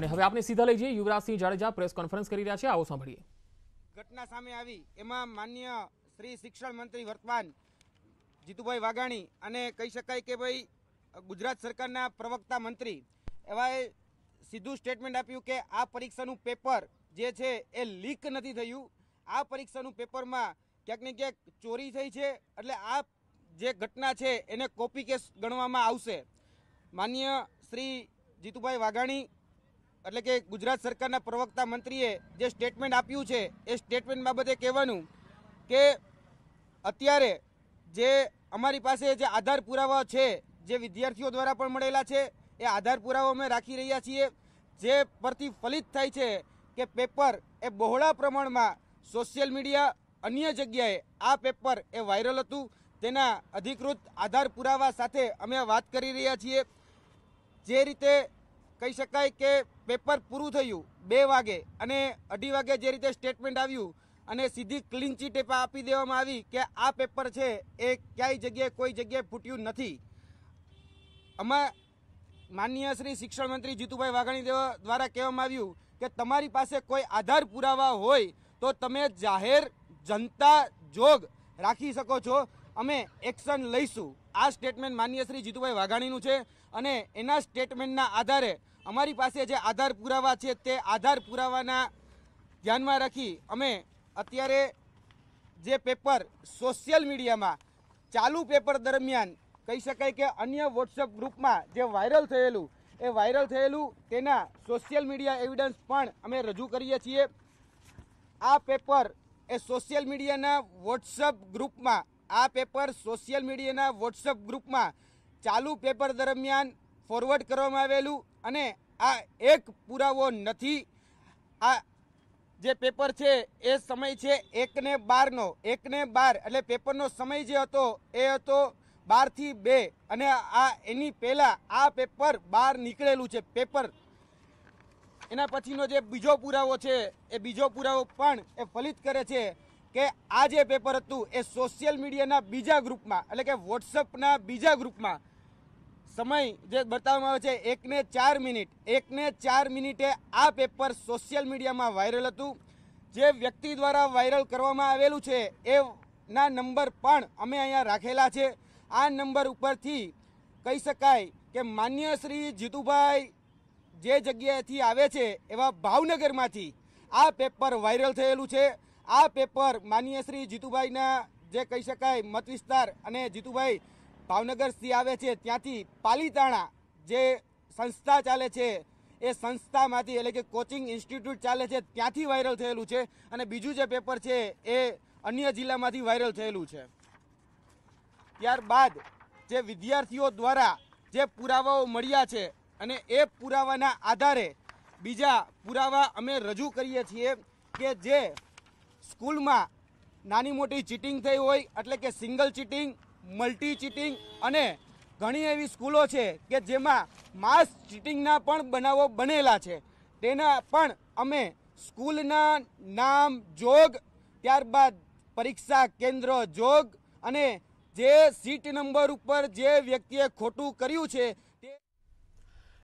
અને હવે આપણે સીધા લઈ જઈએ યુવરાજસિંહ જાડેજા પ્રેસ કોન્ફરન્સ કરી રહ્યા છે આવો સાંભળીએ ઘટના સામે આવી એમાં માન્ય શ્રી શિક્ષણ મંત્રી વર્તમાન જીતુભાઈ વાઘાણી અને કહી શકાય કે ભાઈ ગુજરાત સરકારના પ્રવક્તા મંત્રી એવાએ સીધું સ્ટેટમેન્ટ આપ્યું કે આ પરીક્ષાનું પેપર જે છે એ લીક નથી થયું આ પરીક્ષાનું પેપરમાં ક્યાંક ને ક્યાંક ચોરી થઈ છે એટલે આ જે ઘટના છે એને કોપી કેસ ગણવામાં આવશે માન્ય શ્રી જીતુભાઈ વાઘાણી એટલે કે ગુજરાત સરકારના પ્રવક્તા મંત્રીએ જે સ્ટેટમેન્ટ આપ્યું છે એ સ્ટેટમેન્ટ બાબતે કહેવાનું કે અત્યારે જે અમારી પાસે જે આધાર પુરાવા છે જે વિદ્યાર્થીઓ દ્વારા પણ મળેલા છે એ આધાર પુરાવા અમે રાખી રહ્યા છીએ જે પરથી ફલિત થાય છે કે પેપર એ બહોળા પ્રમાણમાં સોશિયલ મીડિયા અન્ય જગ્યાએ આ પેપર એ વાયરલ હતું તેના અધિકૃત આધાર પુરાવા સાથે અમે વાત કરી રહ્યા છીએ જે રીતે કહી શકાય કે પેપર પૂરું થયું બે વાગે અને અઢી વાગે જે રીતે સ્ટેટમેન્ટ આવ્યું અને સીધી ક્લીન ચીટ આપી દેવામાં આવી કે આ પેપર છે એ ક્યાંય જગ્યાએ કોઈ જગ્યાએ ફૂટ્યું નથી અમે માનનીય શ્રી શિક્ષણ મંત્રી જીતુભાઈ વાઘાણી દ્વારા કહેવામાં આવ્યું કે તમારી પાસે કોઈ આધાર પુરાવા હોય તો તમે જાહેર જનતા જોગ રાખી શકો છો અમે એક્શન લઈશું આ સ્ટેટમેન્ટ માન્ય શ્રી જીતુભાઈ વાઘાણીનું છે અને એના સ્ટેટમેન્ટના આધારે અમારી પાસે જે આધાર પુરાવા છે તે આધાર પુરાવાના ધ્યાનમાં રાખી અમે અત્યારે જે પેપર સોશિયલ મીડિયામાં ચાલુ પેપર દરમિયાન કહી શકાય કે અન્ય વોટ્સઅપ ગ્રુપમાં જે વાયરલ થયેલું એ વાયરલ થયેલું તેના સોશિયલ મીડિયા એવિડન્સ પણ અમે રજૂ કરીએ છીએ આ પેપર એ સોશિયલ મીડિયાના વોટ્સઅપ ગ્રુપમાં આ પેપર સોશિયલ મીડિયાના વોટ્સઅપ ગ્રુપમાં ચાલુ પેપર દરમિયાન ફોરવર્ડ કરવામાં આવેલું અને આ એક પુરાવો નથી આ જે પેપર છે એ સમય છે એકને બારનો એકને બાર એટલે પેપરનો સમય જે હતો એ હતો બારથી બે અને આ એની પહેલાં આ પેપર બહાર નીકળેલું છે પેપર એના પછીનો જે બીજો પુરાવો છે એ બીજો પુરાવો પણ એ ફલિત કરે છે કે આ જે પેપર હતું એ સોશિયલ મીડિયાના બીજા ગ્રુપમાં એટલે કે વોટ્સઅપના બીજા ગ્રુપમાં સમય જે બતાવવામાં આવે છે એકને ચાર મિનિટ એકને ચાર મિનિટે આ પેપર સોશિયલ મીડિયામાં વાયરલ હતું જે વ્યક્તિ દ્વારા વાયરલ કરવામાં આવેલું છે એના નંબર પણ અમે અહીંયા રાખેલા છે આ નંબર ઉપરથી કહી શકાય કે માન્ય શ્રી જીતુભાઈ જે જગ્યાએથી આવે છે એવા ભાવનગરમાંથી આ પેપર વાયરલ થયેલું છે આ પેપર માનીય શ્રી જીતુભાઈના જે કહી શકાય મત વિસ્તાર અને જીતુભાઈ ભાવનગરથી આવે છે ત્યાંથી પાલીતાણા જે સંસ્થા ચાલે છે એ સંસ્થામાંથી એટલે કે કોચિંગ ઇન્સ્ટિટ્યૂટ ચાલે છે ત્યાંથી વાયરલ થયેલું છે અને બીજું જે પેપર છે એ અન્ય જિલ્લામાંથી વાયરલ થયેલું છે ત્યારબાદ જે વિદ્યાર્થીઓ દ્વારા જે પુરાવાઓ મળ્યા છે અને એ પુરાવાના આધારે બીજા પુરાવા અમે રજૂ કરીએ છીએ કે જે સ્કૂલમાં નાની મોટી ચીટિંગ થઈ હોય એટલે કે સિંગલ ચીટિંગ મલ્ટી ચીટિંગ અને ઘણી એવી સ્કૂલો છે કે જેમાં માસ ચીટિંગના પણ બનાવો બનેલા છે તેના પણ અમે સ્કૂલના નામ જોગ ત્યારબાદ પરીક્ષા કેન્દ્ર જોગ અને જે સીટ નંબર ઉપર જે વ્યક્તિએ ખોટું કર્યું છે